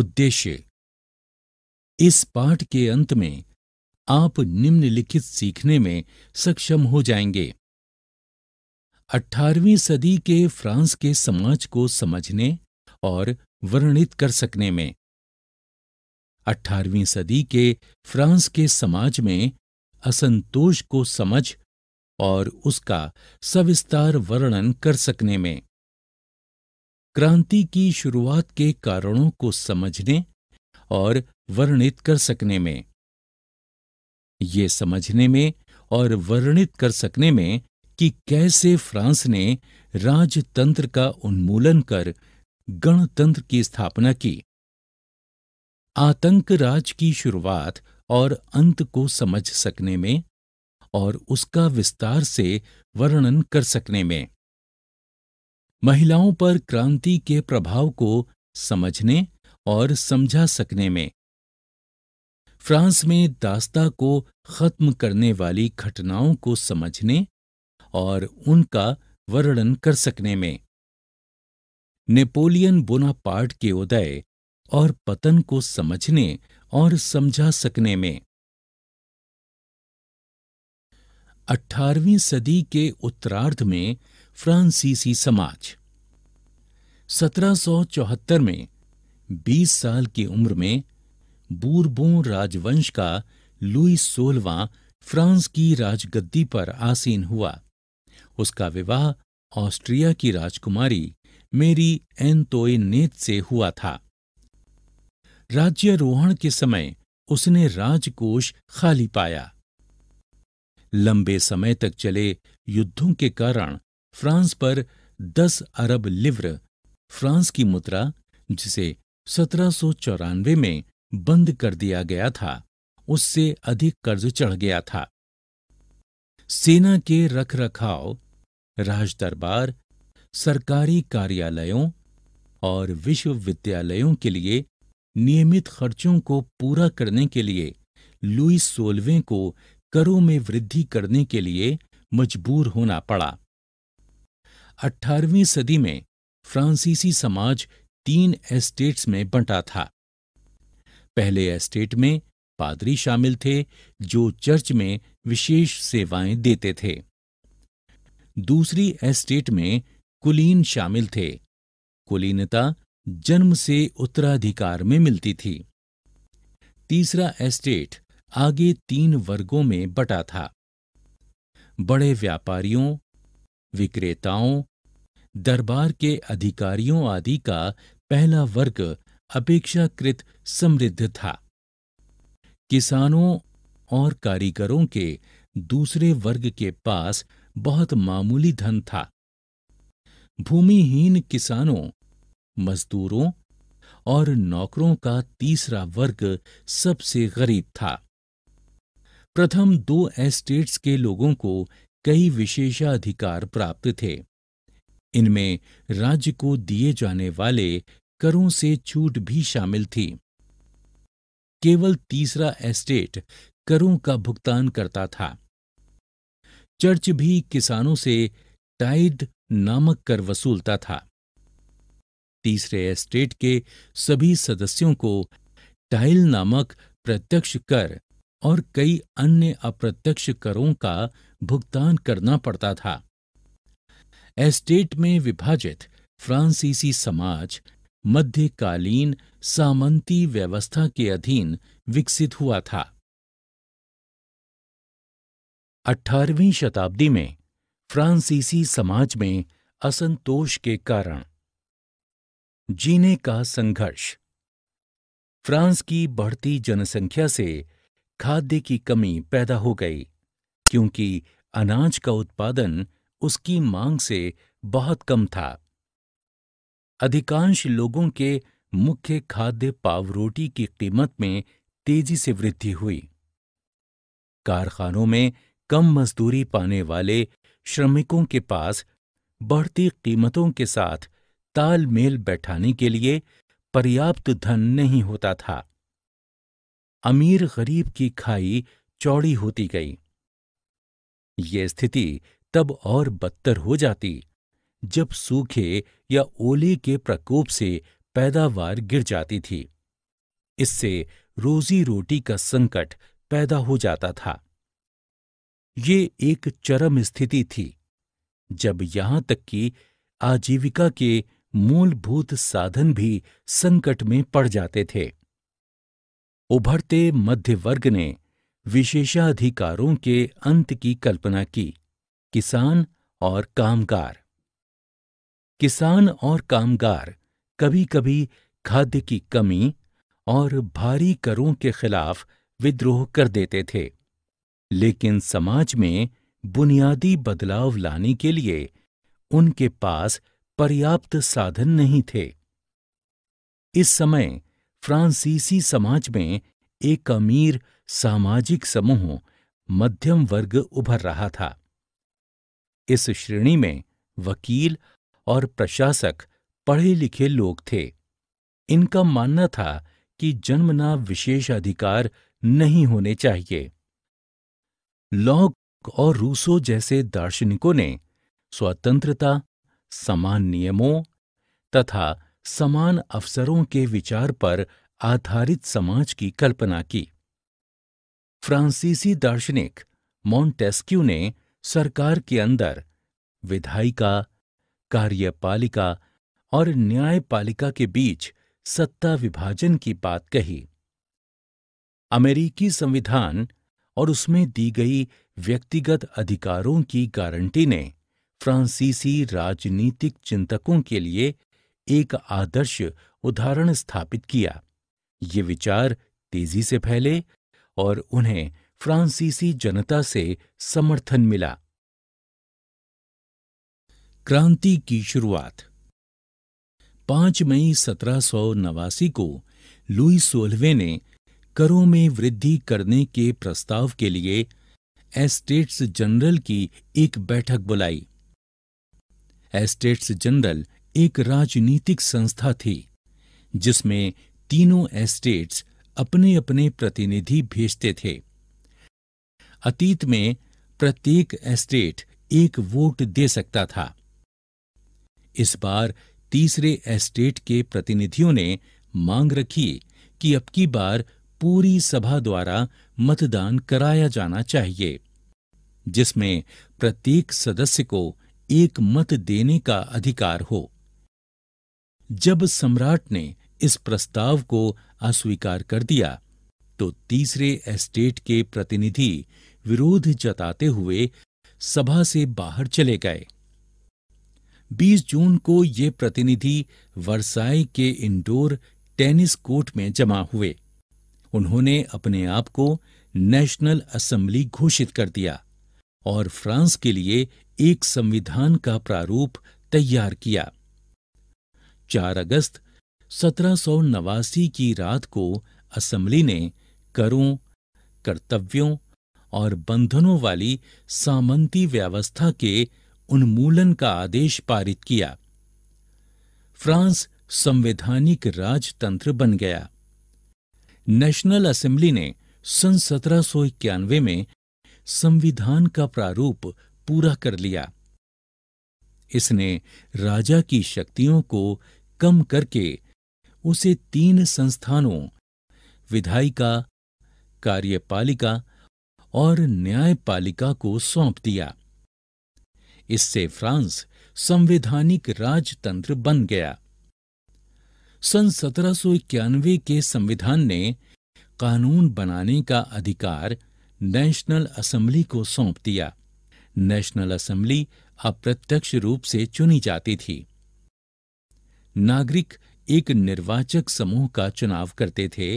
उद्देश्य इस पाठ के अंत में आप निम्नलिखित सीखने में सक्षम हो जाएंगे 18वीं सदी के फ्रांस के समाज को समझने और वर्णित कर सकने में 18वीं सदी के फ्रांस के समाज में असंतोष को समझ और उसका सविस्तार वर्णन कर सकने में क्रांति की शुरुआत के कारणों को समझने और वर्णित कर सकने में ये समझने में और वर्णित कर सकने में कि कैसे फ्रांस ने राजतंत्र का उन्मूलन कर गणतंत्र की स्थापना की आतंक राज की शुरुआत और अंत को समझ सकने में और उसका विस्तार से वर्णन कर सकने में महिलाओं पर क्रांति के प्रभाव को समझने और समझा सकने में फ्रांस में दास्ता को खत्म करने वाली घटनाओं को समझने और उनका वर्णन कर सकने में नेपोलियन बोनापार्ट के उदय और पतन को समझने और समझा सकने में 18वीं सदी के उत्तरार्ध में फ्रांसीसी समाज 1774 में 20 साल की उम्र में बूरबों राजवंश का लुई सोलवा फ्रांस की राजगद्दी पर आसीन हुआ उसका विवाह ऑस्ट्रिया की राजकुमारी मेरी एंतोए नेत से हुआ था राज्यारोहण के समय उसने राजकोष खाली पाया लंबे समय तक चले युद्धों के कारण फ्रांस पर 10 अरब लिव्र फ्रांस की मुद्रा जिसे सत्रह में बंद कर दिया गया था उससे अधिक कर्ज चढ़ गया था सेना के रखरखाव रखाव दरबार सरकारी कार्यालयों और विश्वविद्यालयों के लिए नियमित खर्चों को पूरा करने के लिए लुई सोलवे को करों में वृद्धि करने के लिए मजबूर होना पड़ा अठारहवीं सदी में फ्रांसीसी समाज तीन एस्टेट्स में बंटा था पहले एस्टेट में पादरी शामिल थे जो चर्च में विशेष सेवाएं देते थे दूसरी एस्टेट में कुलीन शामिल थे कुलीनता जन्म से उत्तराधिकार में मिलती थी तीसरा एस्टेट आगे तीन वर्गों में बटा था बड़े व्यापारियों विक्रेताओं दरबार के अधिकारियों आदि का पहला वर्ग अपेक्षाकृत समृद्ध था किसानों और कारीगरों के दूसरे वर्ग के पास बहुत मामूली धन था भूमिहीन किसानों मजदूरों और नौकरों का तीसरा वर्ग सबसे गरीब था प्रथम दो एस्टेट्स के लोगों को कई विशेषाधिकार प्राप्त थे इनमें राज्य को दिए जाने वाले करों से छूट भी शामिल थी केवल तीसरा एस्टेट करों का भुगतान करता था चर्च भी किसानों से टाइड नामक कर वसूलता था तीसरे एस्टेट के सभी सदस्यों को टाइल नामक प्रत्यक्ष कर और कई अन्य अप्रत्यक्ष करों का भुगतान करना पड़ता था एस्टेट में विभाजित फ्रांसीसी समाज मध्यकालीन सामंती व्यवस्था के अधीन विकसित हुआ था 18वीं शताब्दी में फ्रांसीसी समाज में असंतोष के कारण जीने का संघर्ष फ्रांस की बढ़ती जनसंख्या से खाद्य की कमी पैदा हो गई क्योंकि अनाज का उत्पादन उसकी मांग से बहुत कम था अधिकांश लोगों के मुख्य खाद्य पावरोटी की कीमत में तेजी से वृद्धि हुई कारखानों में कम मजदूरी पाने वाले श्रमिकों के पास बढ़ती कीमतों के साथ तालमेल बैठाने के लिए पर्याप्त धन नहीं होता था अमीर गरीब की खाई चौड़ी होती गई ये स्थिति तब और बदतर हो जाती जब सूखे या ओले के प्रकोप से पैदावार गिर जाती थी इससे रोजी रोटी का संकट पैदा हो जाता था ये एक चरम स्थिति थी जब यहां तक कि आजीविका के मूलभूत साधन भी संकट में पड़ जाते थे उभरते मध्य वर्ग ने विशेषाधिकारों के अंत की कल्पना की किसान और कामगार किसान और कामगार कभी कभी खाद्य की कमी और भारी करों के खिलाफ विद्रोह कर देते थे लेकिन समाज में बुनियादी बदलाव लाने के लिए उनके पास पर्याप्त साधन नहीं थे इस समय फ्रांसीसी समाज में एक अमीर सामाजिक समूह मध्यम वर्ग उभर रहा था इस श्रेणी में वकील और प्रशासक पढ़े लिखे लोग थे इनका मानना था कि जन्मना विशेष अधिकार नहीं होने चाहिए लॉक और रूसो जैसे दार्शनिकों ने स्वतंत्रता समान नियमों तथा समान अवसरों के विचार पर आधारित समाज की कल्पना की फ्रांसीसी दार्शनिक मॉन्टेस्क्यू ने सरकार के अंदर विधायिका कार्यपालिका और न्यायपालिका के बीच सत्ता विभाजन की बात कही अमेरिकी संविधान और उसमें दी गई व्यक्तिगत अधिकारों की गारंटी ने फ्रांसीसी राजनीतिक चिंतकों के लिए एक आदर्श उदाहरण स्थापित किया ये विचार तेजी से फैले और उन्हें फ्रांसीसी जनता से समर्थन मिला क्रांति की शुरुआत पांच मई सत्रह सौ नवासी को लुई सोलवे ने करों में वृद्धि करने के प्रस्ताव के लिए एस्टेट्स जनरल की एक बैठक बुलाई एस्टेट्स जनरल एक राजनीतिक संस्था थी जिसमें तीनों एस्टेट्स अपने अपने प्रतिनिधि भेजते थे अतीत में प्रत्येक एस्टेट एक वोट दे सकता था इस बार तीसरे एस्टेट के प्रतिनिधियों ने मांग रखी कि अब की बार पूरी सभा द्वारा मतदान कराया जाना चाहिए जिसमें प्रत्येक सदस्य को एक मत देने का अधिकार हो जब सम्राट ने इस प्रस्ताव को अस्वीकार कर दिया तो तीसरे एस्टेट के प्रतिनिधि विरोध जताते हुए सभा से बाहर चले गए 20 जून को ये प्रतिनिधि वर्साई के इंडोर टेनिस कोर्ट में जमा हुए उन्होंने अपने आप को नेशनल असेंबली घोषित कर दिया और फ्रांस के लिए एक संविधान का प्रारूप तैयार किया 4 अगस्त सत्रह की रात को असेंबली ने करों कर्तव्यों और बंधनों वाली सामंती व्यवस्था के उन्मूलन का आदेश पारित किया फ्रांस संवैधानिक राजतंत्र बन गया नेशनल असेंबली ने सन सत्रह में संविधान का प्रारूप पूरा कर लिया इसने राजा की शक्तियों को कम करके उसे तीन संस्थानों विधायिका कार्यपालिका और न्यायपालिका को सौंप दिया इससे फ्रांस संवैधानिक राजतंत्र बन गया सन सत्रह के संविधान ने कानून बनाने का अधिकार नेशनल असेंबली को सौंप दिया नेशनल असेंबली अप्रत्यक्ष रूप से चुनी जाती थी नागरिक एक निर्वाचक समूह का चुनाव करते थे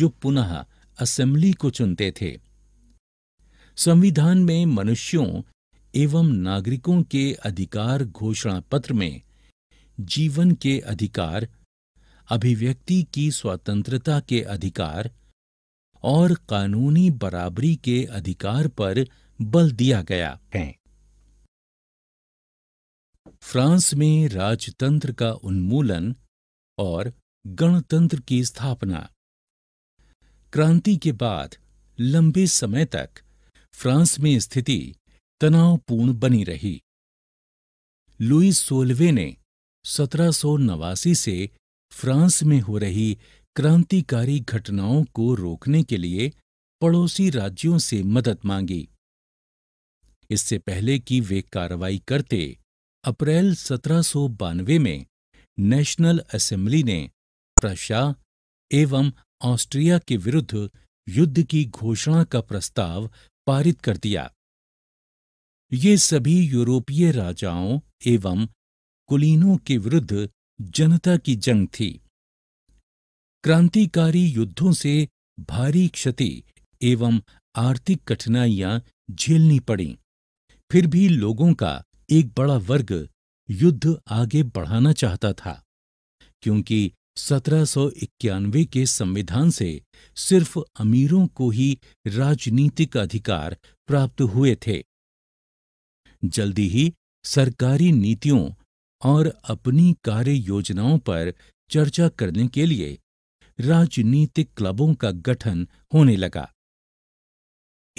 जो पुनः असेंबली को चुनते थे संविधान में मनुष्यों एवं नागरिकों के अधिकार घोषणा पत्र में जीवन के अधिकार अभिव्यक्ति की स्वतंत्रता के अधिकार और कानूनी बराबरी के अधिकार पर बल दिया गया है फ्रांस में राजतंत्र का उन्मूलन और गणतंत्र की स्थापना क्रांति के बाद लंबे समय तक फ्रांस में स्थिति तनावपूर्ण बनी रही लुई सोलवे ने सत्रह से फ्रांस में हो रही क्रांतिकारी घटनाओं को रोकने के लिए पड़ोसी राज्यों से मदद मांगी इससे पहले कि वे कार्रवाई करते अप्रैल सत्रह में नेशनल असेंबली ने प्रशा एवं ऑस्ट्रिया के विरुद्ध युद्ध की घोषणा का प्रस्ताव पारित कर दिया ये सभी यूरोपीय राजाओं एवं कुलीनों के विरुद्ध जनता की जंग थी क्रांतिकारी युद्धों से भारी क्षति एवं आर्थिक कठिनाइयां झेलनी पड़ी फिर भी लोगों का एक बड़ा वर्ग युद्ध आगे बढ़ाना चाहता था क्योंकि सत्रह के संविधान से सिर्फ अमीरों को ही राजनीतिक अधिकार प्राप्त हुए थे जल्दी ही सरकारी नीतियों और अपनी कार्य योजनाओं पर चर्चा करने के लिए राजनीतिक क्लबों का गठन होने लगा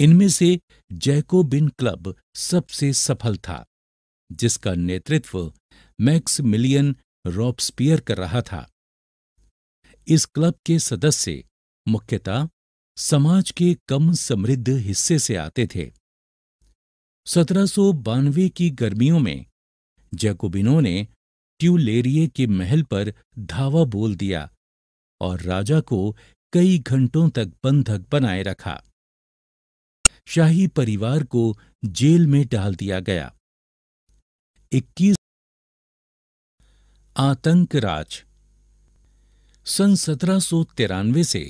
इनमें से जैकोबिन क्लब सबसे सफल था जिसका नेतृत्व मैक्स मिलियन रॉपस्पियर कर रहा था इस क्लब के सदस्य मुख्यतः समाज के कम समृद्ध हिस्से से आते थे सत्रह की गर्मियों में जैकोबिनों ने ट्यूलेरिए के महल पर धावा बोल दिया और राजा को कई घंटों तक बंधक बनाए रखा शाही परिवार को जेल में डाल दिया गया 21 आतंक राज सन सत्रह से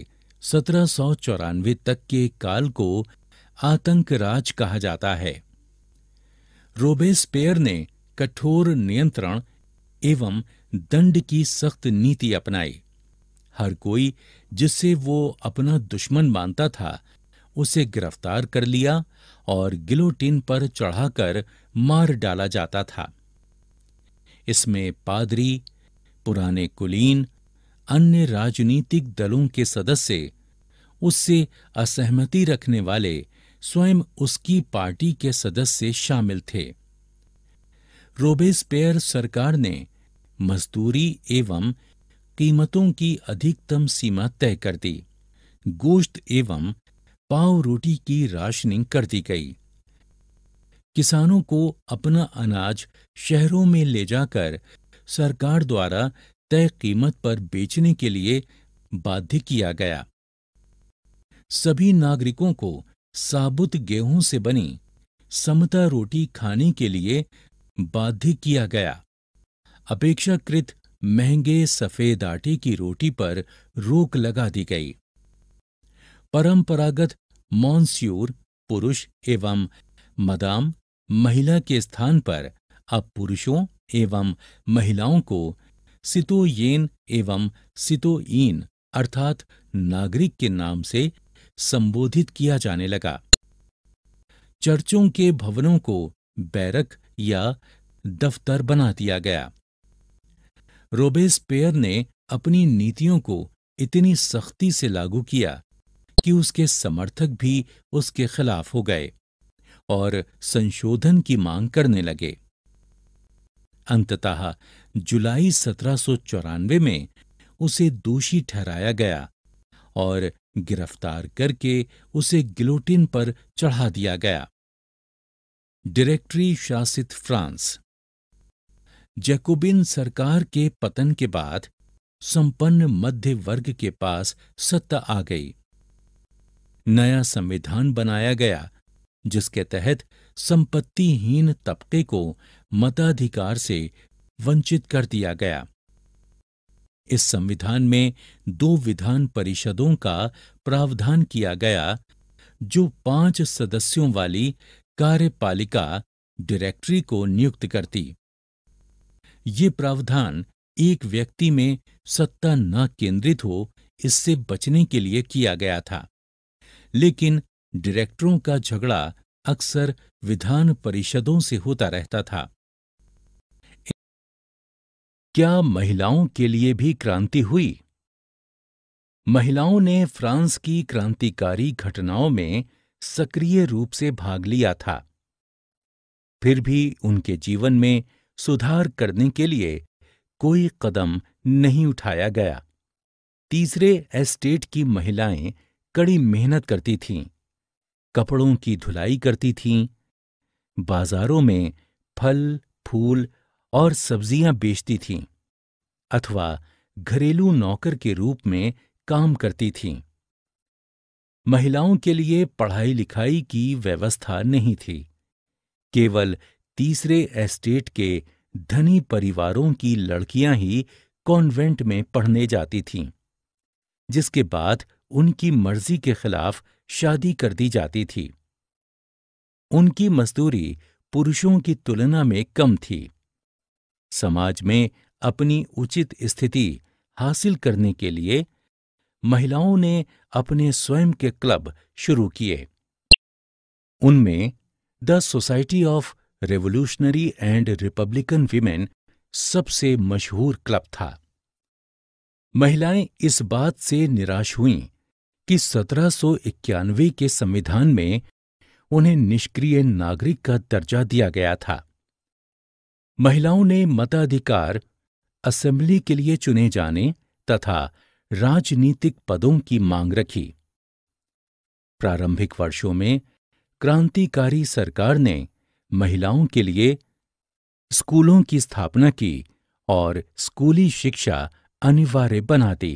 सत्रह तक के काल को राज कहा जाता है रोबेस्पेयर ने कठोर नियंत्रण एवं दंड की सख्त नीति अपनाई हर कोई जिससे वो अपना दुश्मन मानता था उसे गिरफ्तार कर लिया और गिलोटिन पर चढ़ाकर मार डाला जाता था इसमें पादरी पुराने कुलीन अन्य राजनीतिक दलों के सदस्य उससे असहमति रखने वाले स्वयं उसकी पार्टी के सदस्य शामिल थे रोबेस्पेयर सरकार ने मजदूरी एवं कीमतों की अधिकतम सीमा तय कर दी गोश्त एवं पाव रोटी की राशनिंग कर दी गई किसानों को अपना अनाज शहरों में ले जाकर सरकार द्वारा तय कीमत पर बेचने के लिए बाध्य किया गया सभी नागरिकों को साबुत गेहूं से बनी समता रोटी खाने के लिए बाध्य किया गया अपेक्षाकृत महंगे सफेद आटे की रोटी पर रोक लगा दी गई परंपरागत मॉन्स्यूर पुरुष एवं मदाम महिला के स्थान पर अब पुरुषों एवं महिलाओं को सितो येन एवं सितोईन अर्थात नागरिक के नाम से संबोधित किया जाने लगा चर्चों के भवनों को बैरक या दफ्तर बना दिया गया रोबेस्पेयर ने अपनी नीतियों को इतनी सख्ती से लागू किया कि उसके समर्थक भी उसके खिलाफ हो गए और संशोधन की मांग करने लगे अंततः जुलाई सत्रह में उसे दोषी ठहराया गया और गिरफ्तार करके उसे गिलोटिन पर चढ़ा दिया गया डायरेक्टरी शासित फ्रांस जैकोबिन सरकार के पतन के बाद संपन्न मध्य वर्ग के पास सत्ता आ गई नया संविधान बनाया गया जिसके तहत संपत्तिहीन तबके को मताधिकार से वंचित कर दिया गया इस संविधान में दो विधान परिषदों का प्रावधान किया गया जो पांच सदस्यों वाली कार्यपालिका डायरेक्टरी को नियुक्त करती ये प्रावधान एक व्यक्ति में सत्ता न केंद्रित हो इससे बचने के लिए किया गया था लेकिन डायरेक्टरों का झगड़ा अक्सर विधान परिषदों से होता रहता था क्या महिलाओं के लिए भी क्रांति हुई महिलाओं ने फ्रांस की क्रांतिकारी घटनाओं में सक्रिय रूप से भाग लिया था फिर भी उनके जीवन में सुधार करने के लिए कोई कदम नहीं उठाया गया तीसरे एस्टेट की महिलाएं कड़ी मेहनत करती थीं कपड़ों की धुलाई करती थीं बाजारों में फल फूल और सब्जियां बेचती थीं अथवा घरेलू नौकर के रूप में काम करती थीं महिलाओं के लिए पढ़ाई लिखाई की व्यवस्था नहीं थी केवल तीसरे एस्टेट के धनी परिवारों की लड़कियां ही कॉन्वेंट में पढ़ने जाती थीं जिसके बाद उनकी मर्जी के खिलाफ शादी कर दी जाती थी उनकी मजदूरी पुरुषों की तुलना में कम थी समाज में अपनी उचित स्थिति हासिल करने के लिए महिलाओं ने अपने स्वयं के क्लब शुरू किए उनमें the society of revolutionary and republican women सबसे मशहूर क्लब था महिलाएं इस बात से निराश हुईं कि 1791 के संविधान में उन्हें निष्क्रिय नागरिक का दर्जा दिया गया था महिलाओं ने मताधिकार असेंबली के लिए चुने जाने तथा राजनीतिक पदों की मांग रखी प्रारंभिक वर्षों में क्रांतिकारी सरकार ने महिलाओं के लिए स्कूलों की स्थापना की और स्कूली शिक्षा अनिवार्य बना दी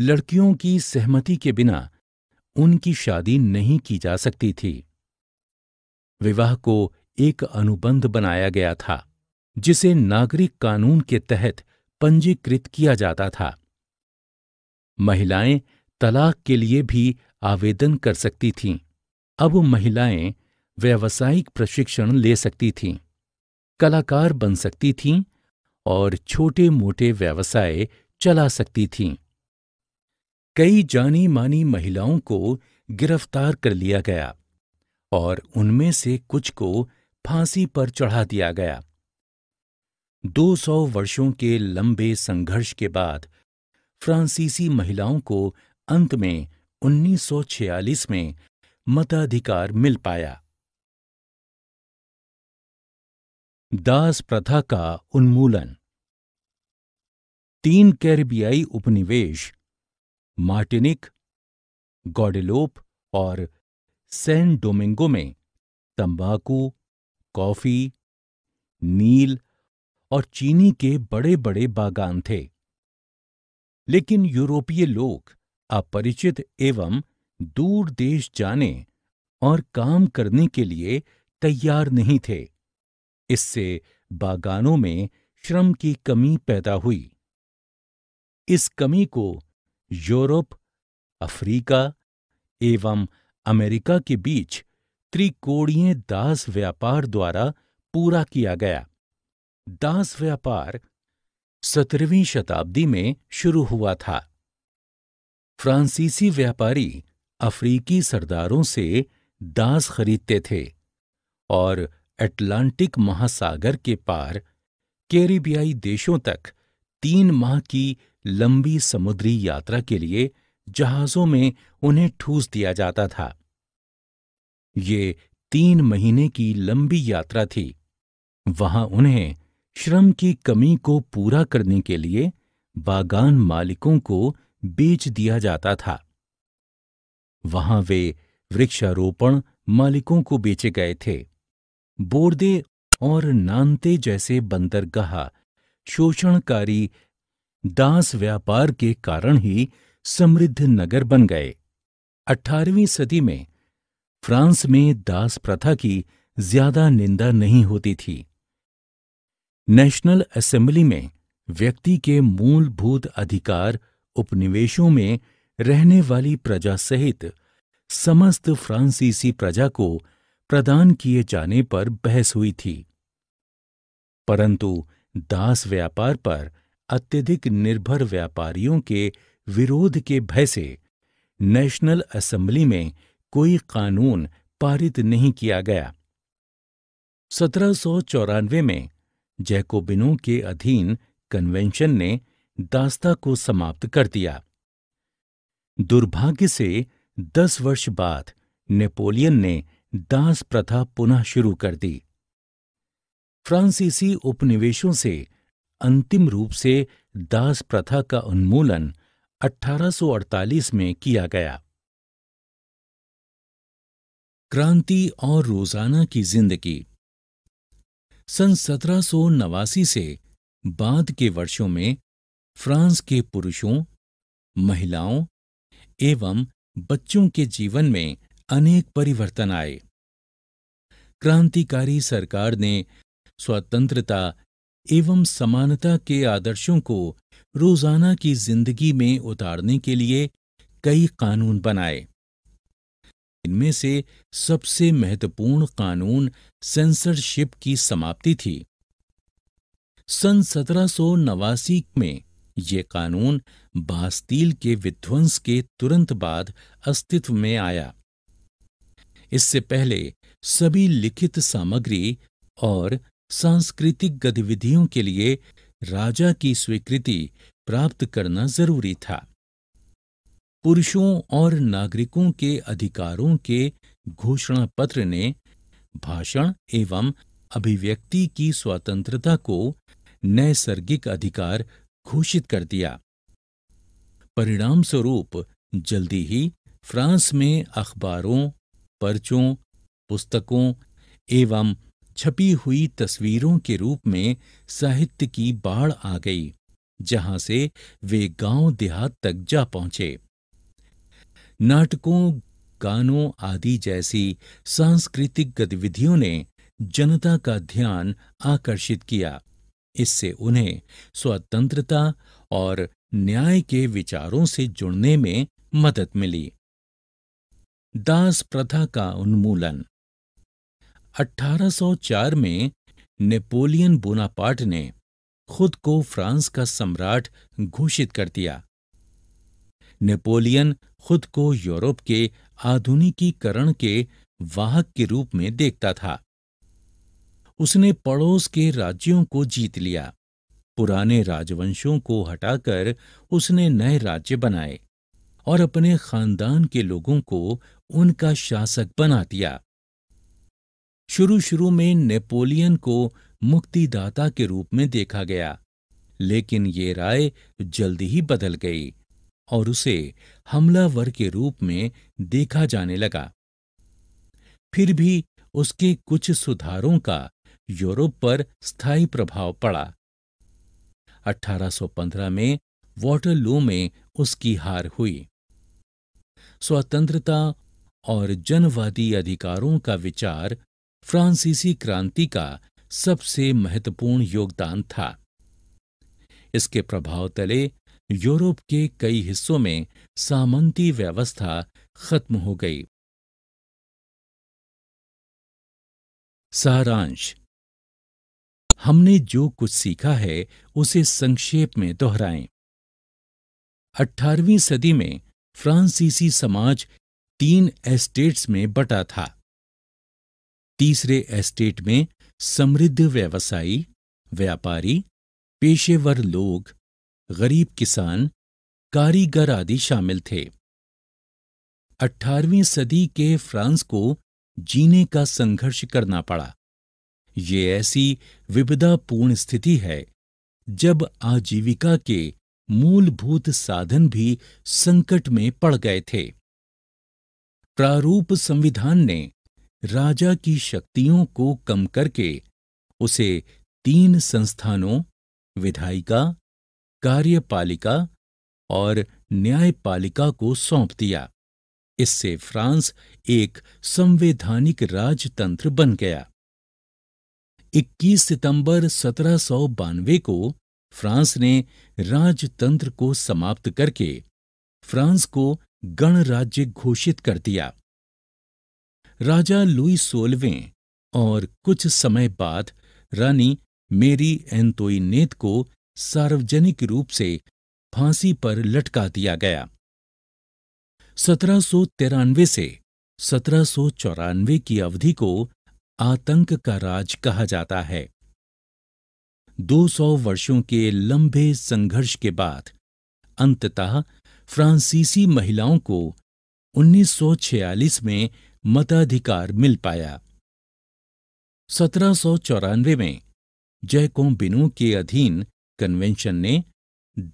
लड़कियों की सहमति के बिना उनकी शादी नहीं की जा सकती थी विवाह को एक अनुबंध बनाया गया था जिसे नागरिक कानून के तहत पंजीकृत किया जाता था महिलाएं तलाक के लिए भी आवेदन कर सकती थीं अब महिलाएं व्यावसायिक प्रशिक्षण ले सकती थीं कलाकार बन सकती थीं और छोटे मोटे व्यवसाय चला सकती थीं कई जानी मानी महिलाओं को गिरफ्तार कर लिया गया और उनमें से कुछ को फांसी पर चढ़ा दिया गया 200 वर्षों के लंबे संघर्ष के बाद फ्रांसीसी महिलाओं को अंत में 1946 में मताधिकार मिल पाया दास प्रथा का उन्मूलन तीन कैरिबियाई उपनिवेश मार्टिनिक गॉडेलोप और सैन डोमिंगो में तंबाकू कॉफी नील और चीनी के बड़े बड़े बागान थे लेकिन यूरोपीय लोग अपरिचित एवं दूर देश जाने और काम करने के लिए तैयार नहीं थे इससे बागानों में श्रम की कमी पैदा हुई इस कमी को यूरोप अफ्रीका एवं अमेरिका के बीच त्रिकोणीय दास व्यापार द्वारा पूरा किया गया दास व्यापार सत्रहवीं शताब्दी में शुरू हुआ था फ्रांसीसी व्यापारी अफ्रीकी सरदारों से दास खरीदते थे और अटलांटिक महासागर के पार कैरिबियाई देशों तक तीन माह की लंबी समुद्री यात्रा के लिए जहाज़ों में उन्हें ठूस दिया जाता था ये तीन महीने की लंबी यात्रा थी वहां उन्हें श्रम की कमी को पूरा करने के लिए बागान मालिकों को बेच दिया जाता था वहां वे वृक्षारोपण मालिकों को बेचे गए थे बोर्दे और नानते जैसे बंदरगाह शोषणकारी दास व्यापार के कारण ही समृद्ध नगर बन गए 18वीं सदी में फ्रांस में दास प्रथा की ज्यादा निंदा नहीं होती थी नेशनल असेंबली में व्यक्ति के मूलभूत अधिकार उपनिवेशों में रहने वाली प्रजा सहित समस्त फ्रांसीसी प्रजा को प्रदान किए जाने पर बहस हुई थी परंतु दास व्यापार पर अत्यधिक निर्भर व्यापारियों के विरोध के भय से नेशनल असेंबली में कोई कानून पारित नहीं किया गया सत्रह में जैकोबिनों के अधीन कन्वेंशन ने दास्ता को समाप्त कर दिया दुर्भाग्य से दस वर्ष बाद नेपोलियन ने दास प्रथा पुनः शुरू कर दी फ्रांसीसी उपनिवेशों से अंतिम रूप से दास प्रथा का उन्मूलन 1848 में किया गया क्रांति और रोजाना की जिंदगी सन सत्रह सौ नवासी से बाद के वर्षों में फ्रांस के पुरुषों महिलाओं एवं बच्चों के जीवन में अनेक परिवर्तन आए क्रांतिकारी सरकार ने स्वतंत्रता एवं समानता के आदर्शों को रोजाना की जिंदगी में उतारने के लिए कई कानून बनाए इनमें से सबसे महत्वपूर्ण कानून सेंसरशिप की समाप्ति थी सन सत्रह में ये कानून बास्तील के विध्वंस के तुरंत बाद अस्तित्व में आया इससे पहले सभी लिखित सामग्री और सांस्कृतिक गतिविधियों के लिए राजा की स्वीकृति प्राप्त करना जरूरी था पुरुषों और नागरिकों के अधिकारों के घोषणा पत्र ने भाषण एवं अभिव्यक्ति की स्वतंत्रता को नैसर्गिक अधिकार घोषित कर दिया परिणाम स्वरूप जल्दी ही फ्रांस में अखबारों पर्चों पुस्तकों एवं छपी हुई तस्वीरों के रूप में साहित्य की बाढ़ आ गई जहां से वे गांव देहात तक जा पहुंचे नाटकों गानों आदि जैसी सांस्कृतिक गतिविधियों ने जनता का ध्यान आकर्षित किया इससे उन्हें स्वतंत्रता और न्याय के विचारों से जुड़ने में मदद मिली दास प्रथा का उन्मूलन 1804 में नेपोलियन बोनापार्ट ने खुद को फ्रांस का सम्राट घोषित कर दिया नेपोलियन खुद को यूरोप के आधुनिकीकरण के वाहक के रूप में देखता था उसने पड़ोस के राज्यों को जीत लिया पुराने राजवंशों को हटाकर उसने नए राज्य बनाए और अपने खानदान के लोगों को उनका शासक बना दिया शुरू शुरू में नेपोलियन को मुक्तिदाता के रूप में देखा गया लेकिन ये राय जल्दी ही बदल गई और उसे हमलावर के रूप में देखा जाने लगा फिर भी उसके कुछ सुधारों का यूरोप पर स्थायी प्रभाव पड़ा 1815 में वॉटरलू में उसकी हार हुई स्वतंत्रता और जनवादी अधिकारों का विचार फ्रांसीसी क्रांति का सबसे महत्वपूर्ण योगदान था इसके प्रभाव तले यूरोप के कई हिस्सों में सामंती व्यवस्था खत्म हो गई सारांश हमने जो कुछ सीखा है उसे संक्षेप में दोहराएं 18वीं सदी में फ्रांसीसी समाज तीन एस्टेट्स में बटा था तीसरे एस्टेट में समृद्ध व्यवसायी व्यापारी पेशेवर लोग गरीब किसान कारीगर आदि शामिल थे 18वीं सदी के फ्रांस को जीने का संघर्ष करना पड़ा ये ऐसी विविधापूर्ण स्थिति है जब आजीविका के मूलभूत साधन भी संकट में पड़ गए थे प्रारूप संविधान ने राजा की शक्तियों को कम करके उसे तीन संस्थानों विधायिका कार्यपालिका और न्यायपालिका को सौंप दिया इससे फ्रांस एक संवैधानिक राजतंत्र बन गया 21 सितंबर सत्रह को फ्रांस ने राजतंत्र को समाप्त करके फ्रांस को गणराज्य घोषित कर दिया राजा लुई सोलवे और कुछ समय बाद रानी मेरी एंतोइनेत को सार्वजनिक रूप से फांसी पर लटका दिया गया सत्रह से सत्रह की अवधि को आतंक का राज कहा जाता है 200 वर्षों के लंबे संघर्ष के बाद अंततः फ्रांसीसी महिलाओं को 1946 में मताधिकार मिल पाया सत्रह में जयकोम बिनो के अधीन कन्वेंशन ने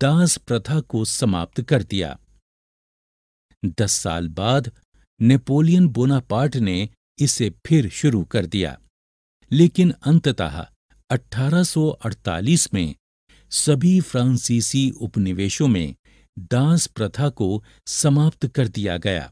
दास प्रथा को समाप्त कर दिया दस साल बाद नेपोलियन बोनापार्ट ने इसे फिर शुरू कर दिया लेकिन अंततः 1848 में सभी फ्रांसीसी उपनिवेशों में दास प्रथा को समाप्त कर दिया गया